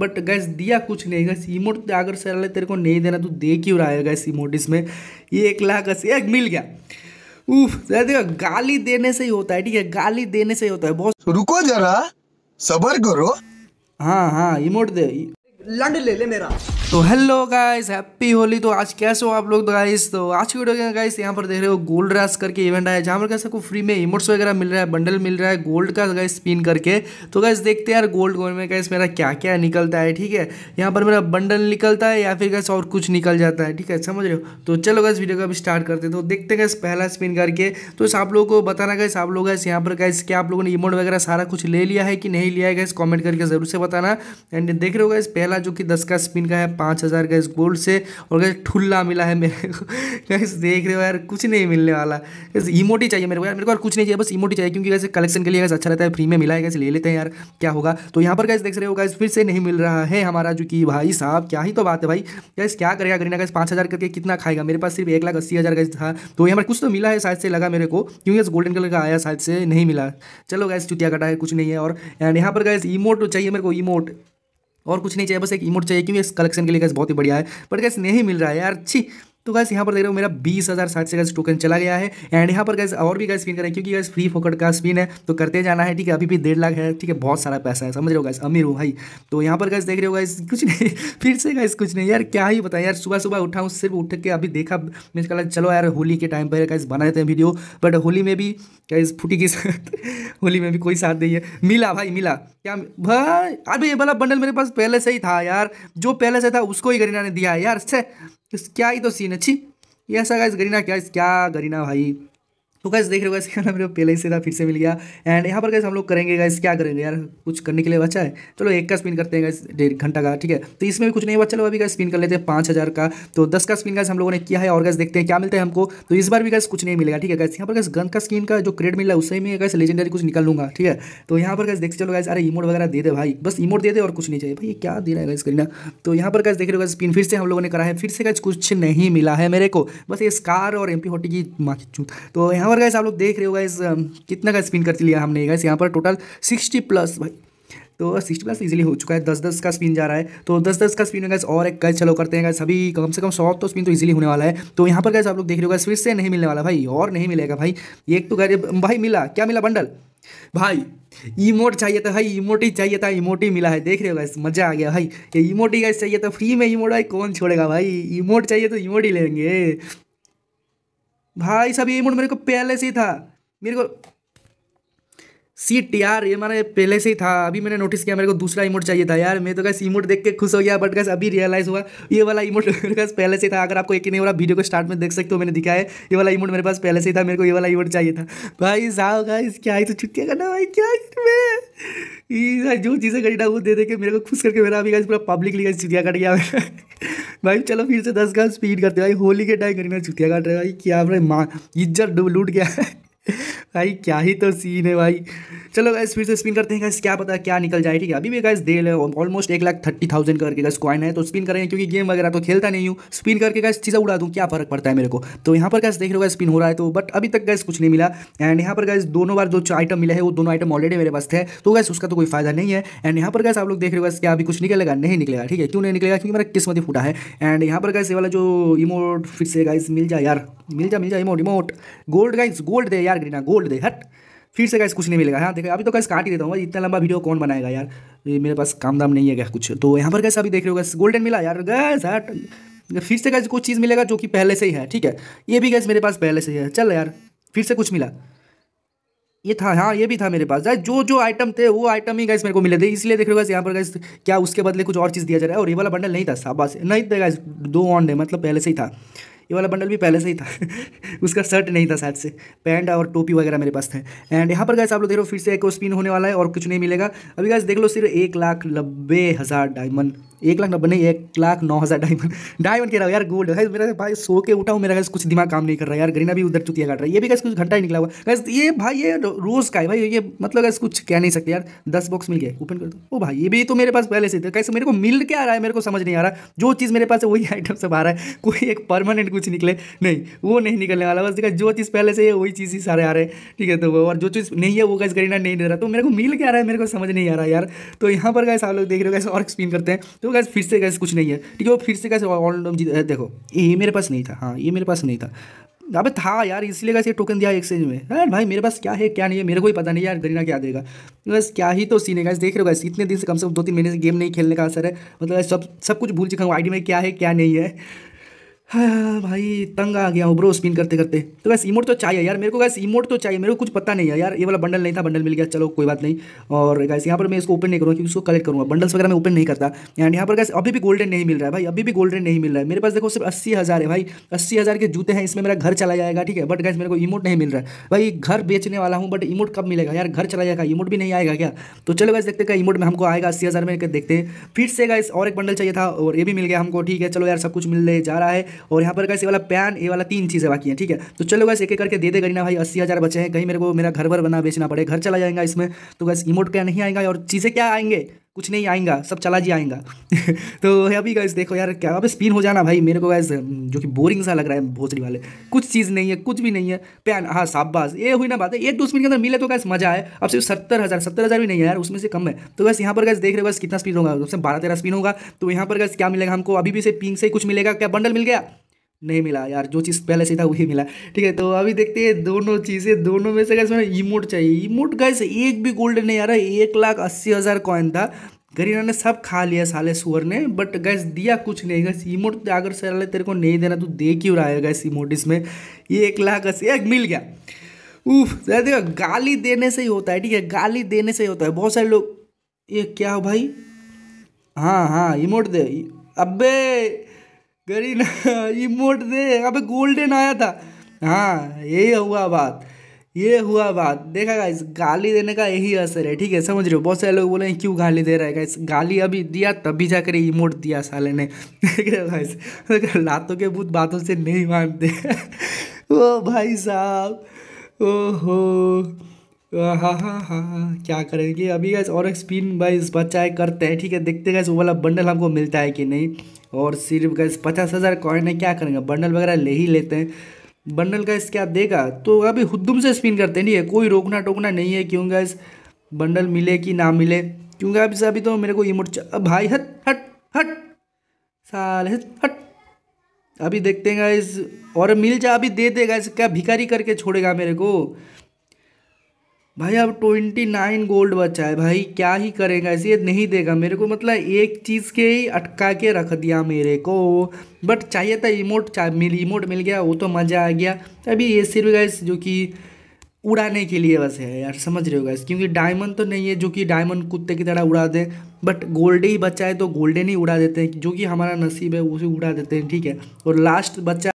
but gas दिया कुछ नहीं गैस इमोट अगर सर तेरे को नहीं देना तो दे क्यों रहा है गैस इमोट इसमें ये एक लाख अस्सी एक मिल गया उफ देखो गाली देने से ही होता है ठीक है गाली देने से ही होता है बहुत रुको जरा सबर करो हाँ हाँ इमोट दे लंड ले ले मेरा तो हेलो गाइस हैप्पी होली तो आज कैसे हो आप लोग तो गाइस तो आज की वीडियो के गाइस यहाँ पर देख रहे हो गोल्ड रैस करके इवेंट आया जहाँ पर कैसे आपको फ्री में इमोट्स वगैरह मिल रहा है बंडल मिल रहा है गोल्ड का गाइस स्पिन करके तो गाइस देखते हैं यार गोल्ड गोल्ड में गाइस मेरा क्या क्या निकलता है ठीक है यहाँ पर मेरा बंडल निकलता है या फिर गैस और कुछ निकल जाता है ठीक है समझ रहे हो तो चलो गाइस वीडियो का अभी स्टार्ट करते हैं तो देखते गए पहला स्पिन करके तो आप लोगों को बताना गैस आप लोग गैस यहाँ पर गैस क्या आप लोगों ने इमोट वगैरह सारा कुछ ले लिया है कि नहीं लिया है गैस कॉमेंट करके जरूर से बताना एंड देख रहे हो गैस पहला जो कि दस का स्पिन का है पाँच हज़ार गैस गोल्ड से और गैस ठुल्ला मिला है मेरे को गैस देख रहे हो यार कुछ नहीं मिलने वाला गैस इमोटी चाहिए मेरे को यार मेरे को यार कुछ नहीं चाहिए बस इमोटी चाहिए क्योंकि वैसे कलेक्शन के लिए गैस अच्छा रहता है फ्री में मिला है गैस ले लेते हैं यार क्या होगा तो यहाँ पर गैस देख रहे हो गैस फिर से नहीं मिल रहा है हमारा जो कि भाई साहब क्या ही तो बात है भाई गैस क्या करेगा करीना गैस पाँच हज़ार करके कितना खाएगा मेरे पास सिर्फ एक लाख अस्सी हज़ार गैस था तो यहाँ पर कुछ तो मिला है शायद से लगा मेरे को क्योंकि गोल्डन कलर का आया शायद से नहीं मिला चलो गैस चुतिया कटा है कुछ नहीं है और यहाँ पर गैस इमोट चाहिए मेरे को इमोट और कुछ नहीं चाहिए बस एक इमोट चाहिए क्योंकि इस कलेक्शन के लिए गैस बहुत ही बढ़िया है बट गैस नहीं मिल रहा है यार अच्छी तो गैस यहाँ पर देख रहे हो मेरा बीस हज़ार सात से गैस टोकन चला गया है एंड यहाँ पर गैस और भी गैस स्पिन करें क्योंकि गैस फ्री फोकट का स्पिन है तो करते जाना है ठीक है अभी भी डेढ़ लाख है ठीक है बहुत सारा पैसा है समझ रहे हो गैस अमीर हो भाई तो यहाँ पर गैस देख रहे हो गैस कुछ नहीं फिर से गैस कुछ नहीं यार क्या ही बताएं यार सुबह सुबह उठा हूँ सिर्फ उठ के अभी देखा मैंने कहा चलो यार होली के टाइम पर गैस बना देते हैं वीडियो बट होली में भी गैस फूटी की साथ होली में भी कोई साथ नहीं है मिला भाई मिला क्या भाई अरे ये वाला बंडल मेरे पास पहले से ही था यार जो पहले से था उसको ही गरीना ने दिया यार इस क्या ही तो सीन अच्छी छी ये ऐसा गाइस गरीना क्या इस क्या गरीना भाई तो गैस देख रहे हो गैस क्या मेरे पहले ही सीधा फिर से मिल गया एंड यहाँ पर गैस हम लोग करेंगे गैस क्या करेंगे यार कुछ करने के लिए बचा है चलो एक का स्पिन करते हैं गैस डेढ़ घंटा का ठीक है तो इसमें भी कुछ नहीं बचा चलो अभी गैस स्पिन कर लेते हैं पाँच हज़ार का तो दस का स्पिन गैस हम लोगों ने किया है और गैस देखते हैं क्या मिलता है हमको तो इस बार भी गैस कुछ नहीं मिलेगा ठीक है गैस यहाँ पर गैस गन का स्किन का जो क्रेड मिल रहा है उससे में गैस लेजेंडरी कुछ निकल लूँगा ठीक है तो यहाँ पर गैस देखते चलो गैस अरे इमोट वगैरह दे दे भाई बस इमोट दे दे और कुछ नहीं चाहिए भाई क्या दे रहा है गैस करना तो यहाँ पर गैस देख रहे हो गैस स्पिन फिर से हम लोगों ने करा है फिर से गैस कुछ नहीं मिला है मेरे को बस ये स्कार और एम पी की माँ की तो यहाँ यहाँ पर गैस आप लोग देख रहे हो गैस कितना का स्पिन कर लिया हमने गैस यहाँ पर टोटल सिक्सटी प्लस भाई तो सिक्सटी प्लस इजीली हो चुका है दस दस का स्पिन जा रहा है तो दस दस का स्पिन में गैस और एक गैस चलो करते हैं गैस अभी कम से कम सौ तो स्पिन तो इजीली होने वाला है तो यहाँ पर गैस आप लोग देख रहे हो गैस फिर से नहीं मिलने वाला भाई और नहीं मिलेगा भाई एक तो गैर भाई मिला क्या मिला बंडल भाई इमोट चाहिए था भाई इमोट ही चाहिए था इमोट ही मिला है देख रहे हो गैस मजा आ गया भाई ये इमोट ही गैस चाहिए था फ्री में इमोट भाई कौन छोड़ेगा भाई इमोट चाहिए तो इमोट ही लेंगे भाई साहब ये मोड मेरे को पहले से ही था मेरे को सीट यार ये मेरा पहले से ही था अभी मैंने नोटिस किया मेरे को दूसरा इमोट चाहिए था यार मैं तो कैसे इमोट देख के खुश हो गया बट कैसे अभी रियलाइज हुआ ये वाला इमोट मेरे पास पहले से था अगर आपको एक ही नहीं वाला वीडियो को स्टार्ट में देख सकते हो मैंने दिखाया ये वाला इमोट मेरे पास पहले से ही था मेरे को ये वाला इमोट चाहिए था भाई साहब गाइस क्या है तो छुट्टियाँ करना भाई क्या जो चीज़ें करी ना वो दे दे के मेरे को खुश करके मेरा अभी पूरा पब्लिकली गाइस छुट्टियाँ कट गया भाई चलो फिर से दस का स्पीड करते भाई होली के टाइम करीना छुट्टिया काट रहे भाई क्या भाई माँ इज्जत डूब लूट गया है भाई क्या ही तो सीन है भाई चलो गाइस फिर से स्पिन करते हैं क्या पता क्या निकल जाए ठीक है अभी भी गैस दे है ऑलमोस्ट एक लाख थर्टी थाउजेंड करके गैस कॉइन है तो स्पिन करेंगे क्योंकि गेम वगैरह तो खेलता नहीं हूँ स्पिन करके गैस चीज़ें उड़ा दूँ क्या फर्क पड़ता है मेरे को तो यहाँ पर गैस देख रहे हो स्पिन हो रहा है तो बट अभी तक गैस कुछ नहीं मिला एंड यहाँ पर गैस दोनों बार जो आइटम मिला है वो दोनों आइटम ऑलरेडी मेरे पास थे तो गैस उसका तो कोई फायदा नहीं है एंड यहाँ पर गैस आप लोग देख रहे हो क्या अभी कुछ निकलेगा नहीं निकलेगा ठीक है क्यों नहीं निकलेगा क्योंकि मेरा किस्मत ही फूटा है एंड यहाँ पर गैस ये वाला जो इमोट फिर से गाइस मिल जाए यार मिल जा मिल जाए emote emote gold guys gold दे यार ग्रीना गोल्ड दे हट फिर से गैस कुछ नहीं मिलेगा हाँ देखा अभी तो कैसे काट ही देता हूँ इतना लंबा वीडियो कौन बनाएगा यार ये मेरे पास काम दाम नहीं है गैस कुछ तो यहाँ पर कैसे अभी देख रहे हो गैस गोल्डन मिला यार गैस हट हाँ, फिर से गैस कुछ चीज़ मिलेगा जो कि पहले से ही है ठीक है ये भी गैस मेरे पास पहले से ही है चल यार फिर से कुछ मिला ये था हाँ ये भी था मेरे पास जो जो आइटम थे वो आइटम ही गैस मेरे को मिले थे इसलिए देख रहे हो गैस यहाँ पर गैस क्या उसके बदले कुछ और चीज़ दिया जा रहा है और ये वाला बंडल नहीं था साबा नहीं था गैस दो ऑन है मतलब पहले से ही था ये वाला बंडल भी पहले से ही था उसका शर्ट नहीं था शायद से पैंट और टोपी वगैरह मेरे पास थे एंड यहाँ पर गए आप लोग देख रहे हो फिर से एक स्पिन होने वाला है और कुछ नहीं मिलेगा अभी गए देख लो सिर्फ एक लाख नब्बे हज़ार डायमंड एक लाख नब्बे एक लाख नौ हज़ार डायमंड डायमंड कह रहा हूँ यार गोल्ड है मेरा भाई सो के उठा हूँ मेरा गैस कुछ दिमाग काम नहीं कर रहा है यार गरीना भी उधर चुतिया काट रहा है ये भी गैस कुछ घंटा ही निकला हुआ गैस ये भाई ये रोज़ का है भाई ये मतलब गैस कुछ कह नहीं सकते यार दस बॉक्स मिल गया ओपन कर दो ओ भाई ये भी तो मेरे पास पहले से थे कैसे मेरे को मिल क्या रहा है मेरे को समझ नहीं आ रहा जो चीज़ मेरे पास है वही आइटम सब आ रहा है कोई एक परमानेंट कुछ निकले नहीं वो नहीं निकलने वाला बस देखा जो चीज़ पहले से है वही चीज़ ही सारे आ रहे हैं ठीक है तो और जो चीज़ नहीं है वो गैस गरीना नहीं दे रहा तो मेरे को मिल क्या रहा है मेरे को समझ नहीं आ रहा यार तो यहाँ पर गैस आप लोग देख रहे हो गैस और एक्सप्लेन करते हैं तो तो कैसे फिर से कैसे कुछ नहीं है ठीक है वो फिर से कैसे देखो ये मेरे पास नहीं था हाँ ये मेरे पास नहीं था अबे था यार इसलिए कैसे टोकन दिया एक्सचेंज में यार भाई मेरे पास क्या है क्या नहीं है मेरे को ही पता नहीं यार गरीना क्या देगा बस क्या ही तो सीन है गाइस देख रहे हो गाइस इतने दिन से कम से कम दो तीन महीने से गेम नहीं खेलने का असर है मतलब सब सब कुछ भूल चुका हूँ आईडी में क्या है क्या नहीं है हाँ, हाँ, हाँ भाई तंग आ गया ब्रो स्पिन करते करते तो वैसे इमोट तो चाहिए यार मेरे को वैसे इमोट तो चाहिए मेरे को कुछ पता नहीं है यार ये वाला बंडल नहीं था बंडल मिल गया चलो कोई बात नहीं और वैसे यहाँ पर मैं इसको ओपन नहीं करूँगा क्योंकि उसको कलेक्ट करूँगा बंडल्स वगैरह मैं ओपन नहीं करता एंड यहाँ पर वैसे अभी भी गोल्डन नहीं मिल रहा है भाई अभी भी गोल्डन नहीं मिल रहा है मेरे पास देखो सिर्फ अस्सी हज़ार है भाई अस्सी हज़ार के जूते हैं इसमें मेरा घर चला जाएगा ठीक है बट गैस मेरे को इमोट नहीं मिल रहा है भाई घर बेचने वाला हूँ बट इमोट कब मिलेगा यार घर चला जाएगा इमोट भी नहीं आएगा क्या तो चलो वैसे देखते क्या इमोट में हमको आएगा अस्सी हज़ार में देखते हैं फिर से गैस और एक बंडल चाहिए था और ये भी मिल गया हमको ठीक है चलो यार सब कुछ मिल जा रहा है और यहाँ पर कैसे वाला पैन ये वाला तीन चीज़ें बाकी हैं ठीक है तो चलो बस एक एक करके दे दे करीना भाई अस्सी हज़ार बचे हैं कहीं मेरे को मेरा घर भर बना बेचना पड़े घर चला जाएगा इसमें तो बस इमोट क्या नहीं आएगा और चीज़ें क्या आएंगे कुछ नहीं आएगा सब चला जी आएगा तो अभी गैस देखो यार क्या अब स्पिन हो जाना भाई मेरे को गैस जो कि बोरिंग सा लग रहा है भोसड़ी वाले कुछ चीज़ नहीं है कुछ भी नहीं है पैन हाँ साबाज ये हुई ना बात है एक दो स्पिन के अंदर मिले तो गैस मजा आए अब सिर्फ सत्तर हज़ार सत्तर हज़ार भी नहीं है यार उसमें से कम है तो बस यहाँ पर गैस देख रहे बस कितना स्पिन होगा उससे बारह तेरह स्पिन होगा तो यहाँ पर गैस क्या मिलेगा हमको अभी भी से पिंक से कुछ मिलेगा क्या बंडल मिल गया नहीं मिला यार जो चीज़ पहले से था वही मिला ठीक है तो अभी देखते हैं दोनों चीज़ें दोनों में से गैस मैंने इमोट चाहिए इमोट गैस एक भी गोल्ड नहीं आ रहा एक लाख अस्सी हज़ार कॉइन था गरीना ने सब खा लिया साले सुअर ने बट गैस दिया कुछ नहीं गैस इमोट अगर साले तेरे को नहीं देना तो दे क्यों रहा है गैस इमोट इसमें ये एक लाख अस्सी एक मिल गया उफ देखो गाली देने से ही होता है ठीक है गाली देने से ही होता है बहुत सारे लोग ये क्या हो भाई हाँ हाँ इमोट दे अबे ये इमोट दे अबे गोल्डन आया था हाँ यही हुआ बात ये हुआ बात देखा गया गाली देने का यही असर है ठीक है समझ रहे हो बहुत सारे लोग बोले हैं क्यों गाली दे रहा है गाइस गाली अभी दिया तभी जाकर इमोट दिया साले ने देख रहे हो गाइस लातों के भूत बातों से नहीं मानते ओ भाई साहब ओहो हाँ हाँ हाँ क्या करेंगे अभी गैस और एक स्पिन बाइज बच्चा करते हैं ठीक है देखते गए वो वाला बंडल हमको मिलता है कि नहीं और सिर्फ गैस पचास हज़ार कॉइन है क्या करेंगे बंडल वगैरह ले ही लेते हैं बंडल गैस क्या देगा तो अभी हुदुम से स्पिन करते हैं नहीं है कोई रोकना टोकना नहीं है क्यों गैस बंडल मिले कि ना मिले क्योंकि अभी से अभी तो मेरे को ये अब भाई हट हट हट साल हट हट अभी देखते हैं गाइस और मिल जा अभी दे देगा इस क्या भिखारी करके छोड़ेगा मेरे को भाई अब ट्वेंटी नाइन गोल्ड बचा है भाई क्या ही करेगा ऐसे नहीं देगा मेरे को मतलब एक चीज़ के ही अटका के रख दिया मेरे को बट चाहिए था इमोट चा, मिल इमोट मिल गया वो तो मज़ा आ गया अभी ये सिर्फ गैस जो कि उड़ाने के लिए बस है यार समझ रहे हो गैस क्योंकि डायमंड तो नहीं है जो कि डायमंड कुत्ते की तरह उड़ा दें बट गोल्डे ही बच्चा है तो गोल्डे नहीं उड़ा देते हैं जो कि हमारा नसीब है उसे उड़ा देते हैं ठीक है और लास्ट बच्चा